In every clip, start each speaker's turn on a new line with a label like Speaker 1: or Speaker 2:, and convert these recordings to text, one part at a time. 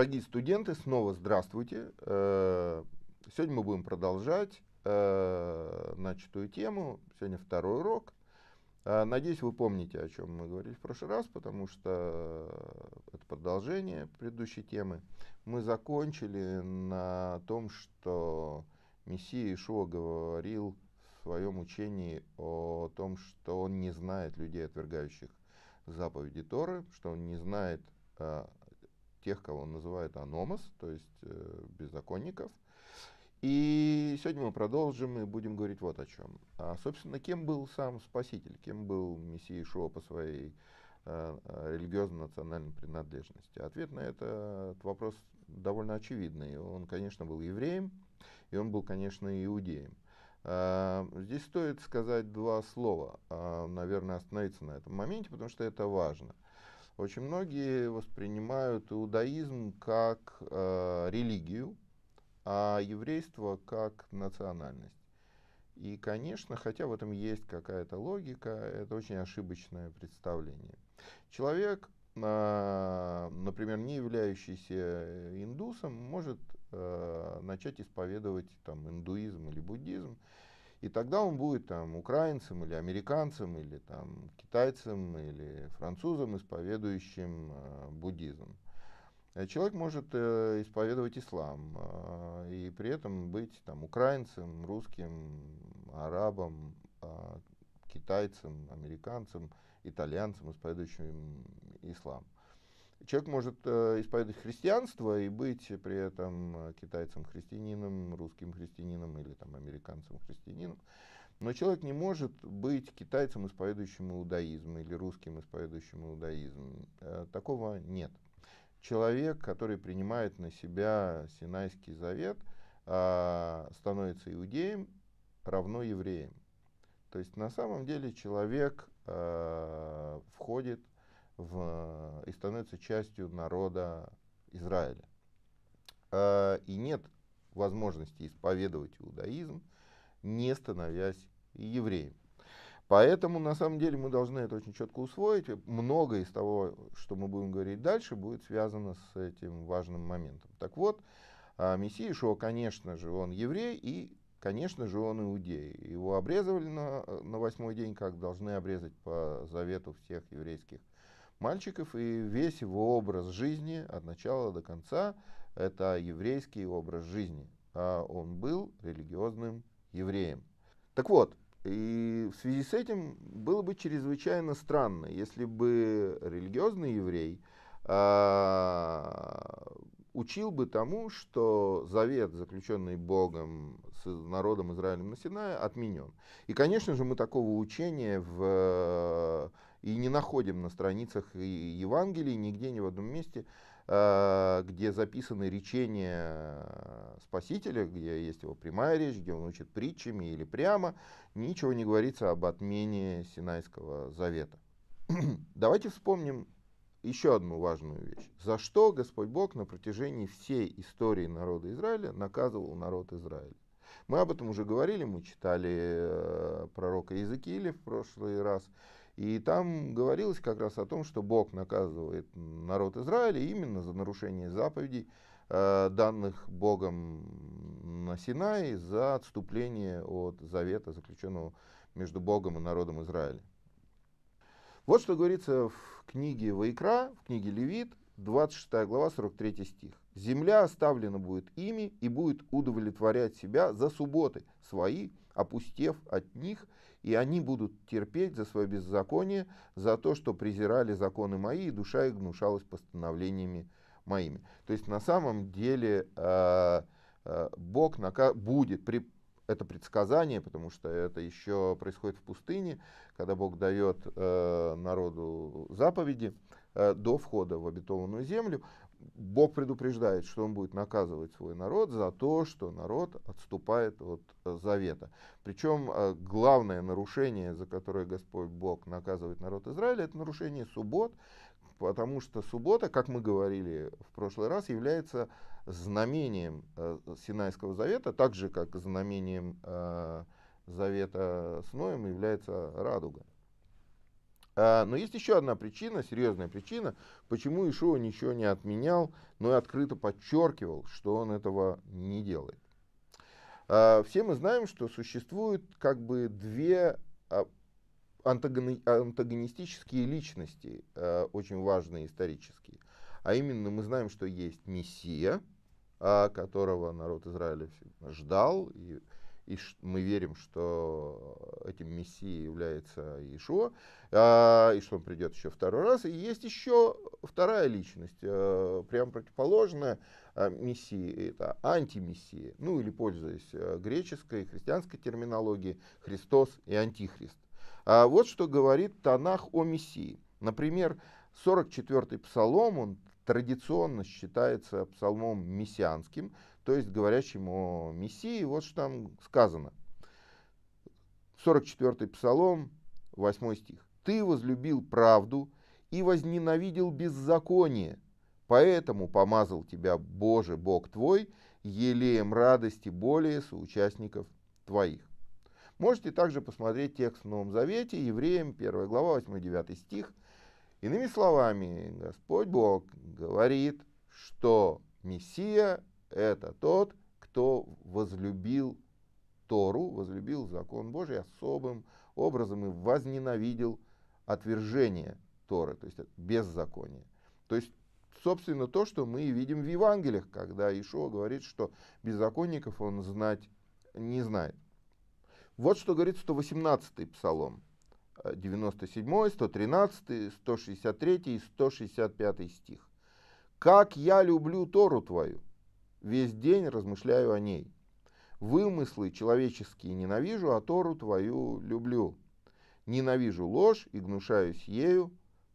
Speaker 1: Дорогие студенты, снова здравствуйте. Э, сегодня мы будем продолжать э, начатую тему. Сегодня второй урок. Э, надеюсь, вы помните, о чем мы говорили в прошлый раз, потому что это продолжение предыдущей темы. Мы закончили на том, что Мессия Ишуа говорил в своем учении о том, что он не знает людей, отвергающих заповеди Торы, что он не знает тех, кого он называет аномас, то есть э, беззаконников. И сегодня мы продолжим и будем говорить вот о чем. А, собственно, кем был сам Спаситель, кем был Мессия Ишуа по своей э, э, религиозно-национальной принадлежности? Ответ на это, этот вопрос довольно очевидный. Он, конечно, был евреем, и он был, конечно, иудеем. А, здесь стоит сказать два слова, а, наверное, остановиться на этом моменте, потому что это важно. Очень многие воспринимают иудаизм как э, религию, а еврейство как национальность. И, конечно, хотя в этом есть какая-то логика, это очень ошибочное представление. Человек, э, например, не являющийся индусом, может э, начать исповедовать там, индуизм или буддизм, и тогда он будет там украинцем или американцем, или там китайцем, или французом, исповедующим э, буддизм. Э, человек может э, исповедовать ислам э, и при этом быть там, украинцем, русским, арабом, э, китайцем, американцем, итальянцем, исповедующим ислам. Э, Человек может э, исповедовать христианство и быть при этом китайцем-христианином, русским христианином или там, американцем-христианином. Но человек не может быть китайцем, исповедующим иудаизм, или русским, исповедующим иудаизм. Э, такого нет. Человек, который принимает на себя Синайский завет, э, становится иудеем, равно евреям. То есть на самом деле человек входит в, и становится частью народа Израиля. А, и нет возможности исповедовать иудаизм, не становясь евреем. Поэтому, на самом деле, мы должны это очень четко усвоить. Многое из того, что мы будем говорить дальше, будет связано с этим важным моментом. Так вот, а, Мессия Ишуа, конечно же, он еврей, и, конечно же, он иудей. Его обрезывали на, на восьмой день, как должны обрезать по завету всех еврейских мальчиков, и весь его образ жизни от начала до конца – это еврейский образ жизни. А он был религиозным евреем. Так вот, и в связи с этим было бы чрезвычайно странно, если бы религиозный еврей а, учил бы тому, что завет, заключенный Богом с народом Израилем на Синае, отменен. И, конечно же, мы такого учения в и не находим на страницах Евангелий нигде, ни в одном месте, э, где записаны речения э, Спасителя, где есть его прямая речь, где он учит притчами или прямо, ничего не говорится об отмене Синайского завета. Давайте вспомним еще одну важную вещь. За что Господь Бог на протяжении всей истории народа Израиля наказывал народ Израиля? Мы об этом уже говорили, мы читали э, пророка Иезекииля в прошлый раз. И там говорилось как раз о том, что Бог наказывает народ Израиля именно за нарушение заповедей, э, данных Богом на Синае, за отступление от завета, заключенного между Богом и народом Израиля. Вот что говорится в книге Ваикра, в книге Левит, 26 глава, 43 стих. «Земля оставлена будет ими и будет удовлетворять себя за субботы свои, опустев от них, и они будут терпеть за свое беззаконие, за то, что презирали законы мои, и душа их гнушалась постановлениями моими. То есть на самом деле э, э, Бог будет, это предсказание, потому что это еще происходит в пустыне, когда Бог дает э, народу заповеди до входа в обетованную землю, Бог предупреждает, что он будет наказывать свой народ за то, что народ отступает от э, завета. Причем э, главное нарушение, за которое Господь Бог наказывает народ Израиля, это нарушение суббот, потому что суббота, как мы говорили в прошлый раз, является знамением э, Синайского завета, так же как знамением завета с Ноем является радуга. А, но есть еще одна причина, серьезная причина, почему Ишуа ничего не отменял, но и открыто подчеркивал, что он этого не делает. А, все мы знаем, что существуют как бы две а, антагонистические личности, очень важные исторические. А именно мы знаем, что есть Мессия, которого народ Израиля ждал и ждал и мы верим, что этим мессией является Иешуа, э, и что он придет еще второй раз. И есть еще вторая личность, э, прям противоположная э, мессии, это антимессия, ну или пользуясь э, греческой христианской терминологией, Христос и Антихрист. А вот что говорит Танах о мессии. Например, 44-й псалом, он традиционно считается псалмом мессианским, то есть говорящему о Мессии. Вот что там сказано. 44-й Псалом, 8 стих. «Ты возлюбил правду и возненавидел беззаконие, поэтому помазал тебя, Боже, Бог твой, елеем радости более соучастников твоих». Можете также посмотреть текст в Новом Завете, Евреям, 1 глава, 8-9 стих. Иными словами, Господь Бог говорит, что Мессия это тот, кто возлюбил Тору, возлюбил закон Божий особым образом и возненавидел отвержение Торы, то есть беззаконие. То есть, собственно, то, что мы видим в Евангелиях, когда Ишуа говорит, что беззаконников он знать не знает. Вот что говорит 118-й псалом, 97-й, 113-й, 163-й и 165-й стих. «Как я люблю Тору твою!» весь день размышляю о ней. Вымыслы человеческие ненавижу, а Тору твою люблю. Ненавижу ложь и гнушаюсь ею,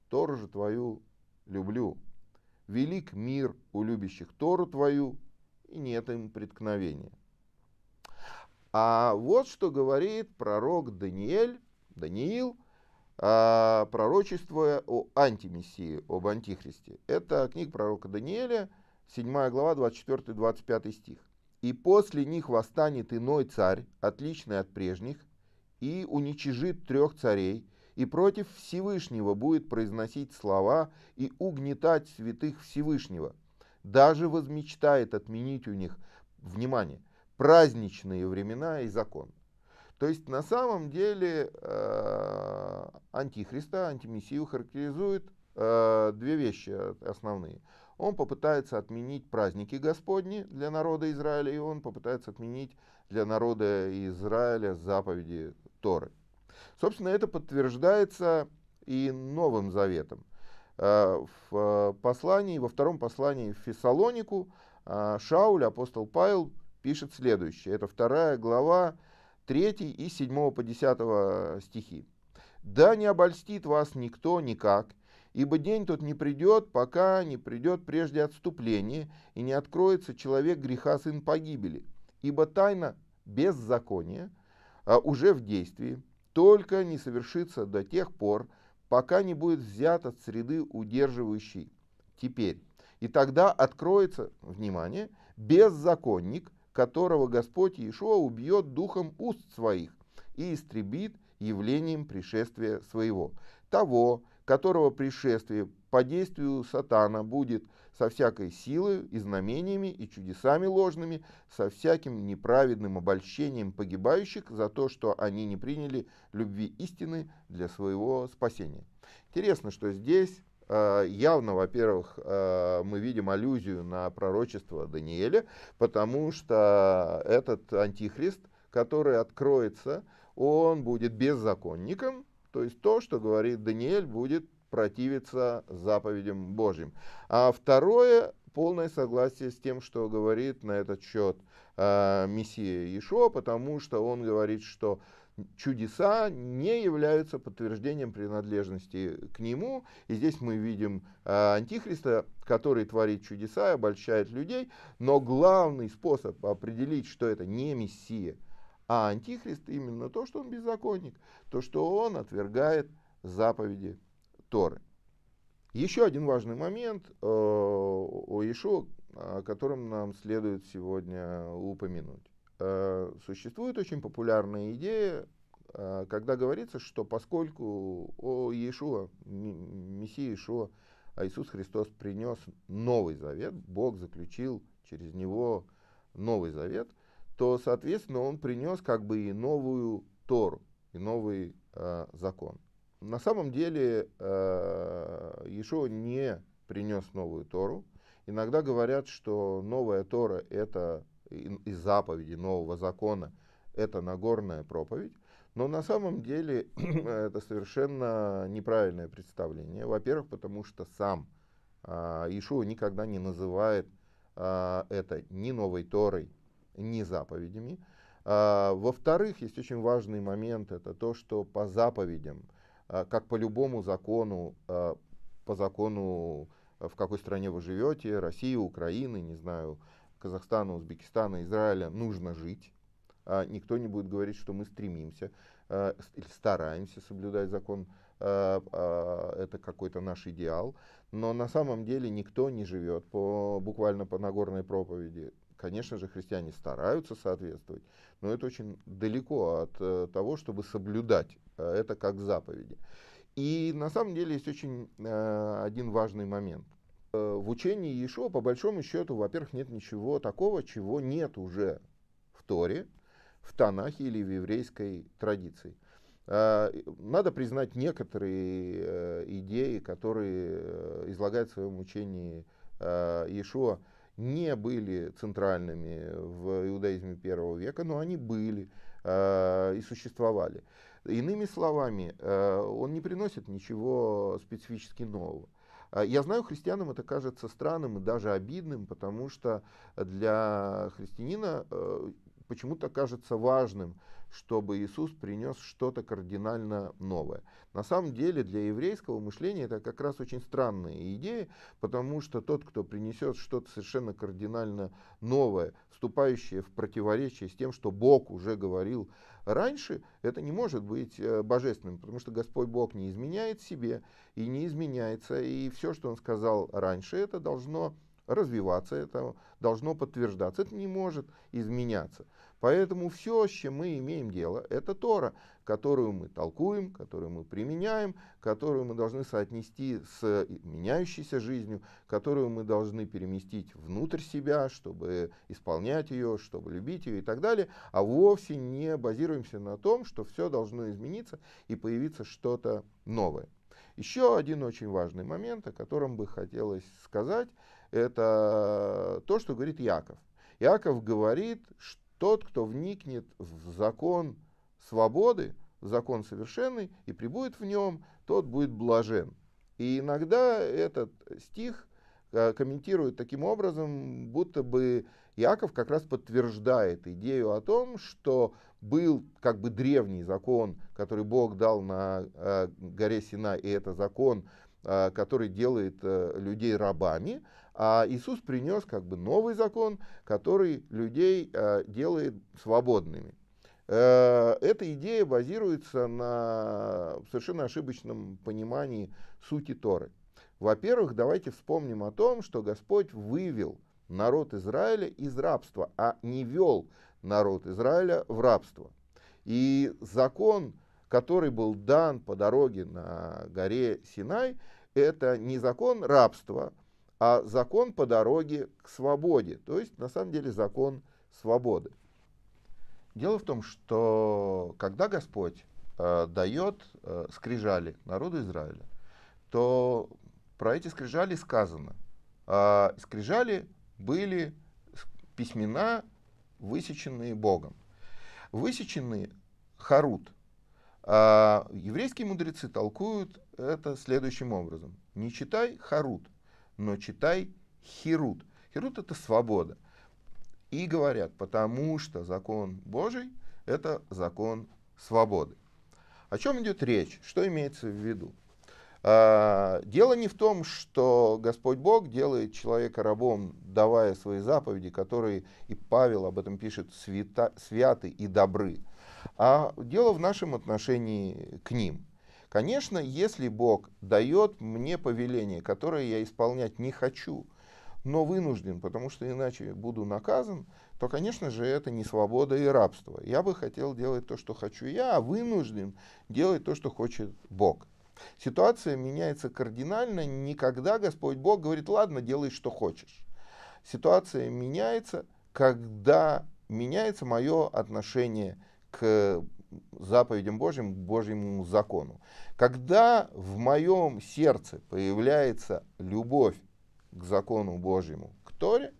Speaker 1: Тору же твою люблю. Велик мир у любящих Тору твою, и нет им преткновения. А вот что говорит пророк Даниэль, Даниил, а, пророчествуя о антимессии, об антихристе. Это книга пророка Даниэля, 7 глава, 24-25 стих. «И после них восстанет иной царь, отличный от прежних, и уничижит трех царей, и против Всевышнего будет произносить слова и угнетать святых Всевышнего. Даже возмечтает отменить у них, внимание, праздничные времена и закон. То есть на самом деле э, антихриста, антимессию характеризуют э, две вещи основные. Он попытается отменить праздники Господни для народа Израиля, и он попытается отменить для народа Израиля заповеди Торы. Собственно, это подтверждается и Новым Заветом. Э, в э, послании, во втором послании в Фессалонику э, Шауль, апостол Павел, пишет следующее. Это вторая глава 3 и 7 по 10 стихи. «Да не обольстит вас никто никак, Ибо день тот не придет, пока не придет прежде отступление, и не откроется человек греха сын погибели. Ибо тайна беззакония а, уже в действии, только не совершится до тех пор, пока не будет взят от среды удерживающей теперь. И тогда откроется, внимание, беззаконник, которого Господь Иешуа убьет духом уст своих и истребит явлением пришествия своего. Того, которого пришествие по действию сатана будет со всякой силой и знамениями и чудесами ложными, со всяким неправедным обольщением погибающих за то, что они не приняли любви истины для своего спасения. Интересно, что здесь э, явно, во-первых, э, мы видим аллюзию на пророчество Даниэля, потому что этот антихрист, который откроется, он будет беззаконником, то есть то, что говорит Даниэль, будет противиться заповедям Божьим. А второе, полное согласие с тем, что говорит на этот счет э, Мессия Иешуа, потому что он говорит, что чудеса не являются подтверждением принадлежности к нему. И здесь мы видим э, Антихриста, который творит чудеса и обольщает людей. Но главный способ определить, что это не Мессия – а антихрист именно то, что он беззаконник, то, что он отвергает заповеди Торы. Еще один важный момент э, о Иешуа, о котором нам следует сегодня упомянуть. Э, существует очень популярная идея, э, когда говорится, что поскольку о Иешуа, Мессия Иешуа, а Иисус Христос принес Новый Завет, Бог заключил через него Новый Завет – то, соответственно, он принес как бы и новую Тору, и новый э, закон. На самом деле э, а, Ешо не принес новую Тору. Иногда говорят, что новая Тора это из заповеди нового закона, это Нагорная проповедь. Но на самом деле это совершенно неправильное представление. Во-первых, потому что сам э, а, Ишуа никогда не называет э, это ни новой Торой, не заповедями. А, во-вторых, есть очень важный момент, это то, что по заповедям, а, как по любому закону, а, по закону, в какой стране вы живете, России, Украины, не знаю, Казахстана, Узбекистана, Израиля, нужно жить. Никто не будет говорить, что мы стремимся или стараемся соблюдать закон, это какой-то наш идеал, но на самом деле никто не живет по, буквально по Нагорной проповеди Конечно же, христиане стараются соответствовать, но это очень далеко от э, того, чтобы соблюдать э, это как заповеди. И на самом деле есть очень э, один важный момент. Э, в учении Иешуа, по большому счету, во-первых, нет ничего такого, чего нет уже в Торе, в Танахе или в еврейской традиции. Э, надо признать некоторые э, идеи, которые э, излагает в своем учении Иешуа, не были центральными в иудаизме первого века, но они были э, и существовали. Иными словами, э, он не приносит ничего специфически нового. А, я знаю, христианам это кажется странным и даже обидным, потому что для христианина почему-то кажется важным, чтобы Иисус принес что-то кардинально новое. На самом деле для еврейского мышления это как раз очень странная идея, потому что тот, кто принесет что-то совершенно кардинально новое, вступающее в противоречие с тем, что Бог уже говорил раньше, это не может быть э, божественным, потому что Господь Бог не изменяет себе и не изменяется, и все, что Он сказал раньше, это должно развиваться, это должно подтверждаться, это не может изменяться. Поэтому все, с чем мы имеем дело, это Тора, которую мы толкуем, которую мы применяем, которую мы должны соотнести с э, меняющейся жизнью, которую мы должны переместить внутрь себя, чтобы исполнять ее, чтобы любить ее и так далее, а вовсе не базируемся на том, что все должно измениться и появиться что-то новое. Еще один очень важный момент, о котором бы хотелось сказать, это то, что говорит Яков. Яков говорит, что тот, кто вникнет в закон свободы, закон совершенный, и прибудет в нем, тот будет блажен. И иногда этот стих э, комментирует таким образом, будто бы Яков как раз подтверждает идею о том, что был как бы древний закон, который Бог дал на э, горе Сина, и это закон а, который делает э, людей рабами, а Иисус принес как бы новый закон, который людей а, делает свободными. Э, эта идея базируется на совершенно ошибочном понимании сути Торы. Во-первых, давайте вспомним о том, что Господь вывел народ Израиля из рабства, а не вел народ Израиля в рабство. И закон который был дан по дороге на горе Синай, это не закон рабства, а закон по дороге к свободе, то есть на самом деле закон свободы. Дело в том, что когда Господь э, дает э, скрижали народу Израиля, то про эти скрижали сказано. Э, скрижали были письмена, высеченные Богом. Высечены Харут а еврейские мудрецы толкуют это следующим образом. Не читай Харут, но читай хирут. Хирут – это свобода. И говорят, потому что закон Божий — это закон свободы. О чем идет речь? Что имеется в виду? А, дело не в том, что Господь Бог делает человека рабом, давая свои заповеди, которые, и Павел об этом пишет, свята, святы и добры — а дело в нашем отношении к ним. Конечно, если Бог дает мне повеление, которое я исполнять не хочу, но вынужден, потому что иначе буду наказан, то, конечно же, это не свобода и рабство. Я бы хотел делать то, что хочу я, а вынужден делать то, что хочет Бог. Ситуация меняется кардинально, никогда Господь Бог говорит, ладно, делай, что хочешь. Ситуация меняется, когда меняется мое отношение к к заповедям Божьим, к Божьему закону. Когда в моем сердце появляется любовь к закону Божьему, к Торе,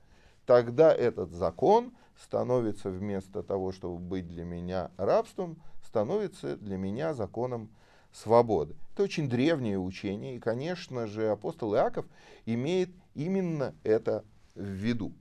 Speaker 1: тогда этот закон становится вместо того, чтобы быть для меня рабством, становится для меня законом свободы. Это очень древнее учение, и, конечно же, апостол Иаков имеет именно это в виду.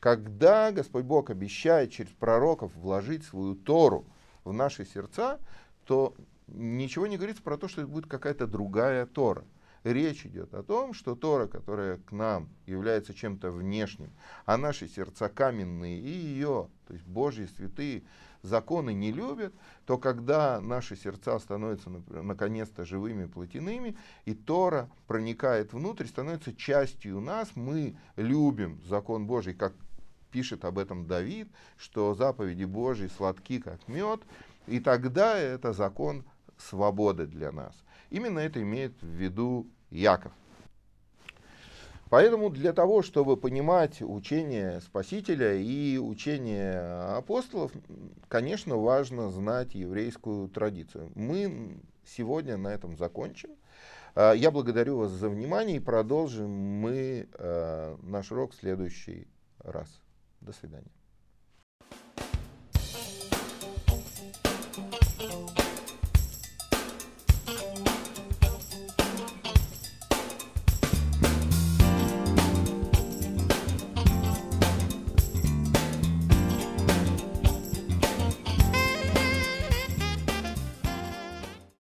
Speaker 1: Когда Господь Бог обещает через пророков вложить свою Тору – в наши сердца, то ничего не говорится про то, что это будет какая-то другая Тора. Речь идет о том, что Тора, которая к нам является чем-то внешним, а наши сердца каменные и ее, то есть Божьи святые законы не любят, то когда наши сердца становятся наконец-то живыми плотяными, и Тора проникает внутрь, становится частью нас, мы любим закон Божий как пишет об этом Давид, что заповеди Божьи сладки, как мед, и тогда это закон свободы для нас. Именно это имеет в виду Яков. Поэтому для того, чтобы понимать учение Спасителя и учение апостолов, конечно, важно знать еврейскую традицию. Мы сегодня на этом закончим. А, я благодарю вас за внимание и продолжим мы а, наш урок в следующий раз. До свидания.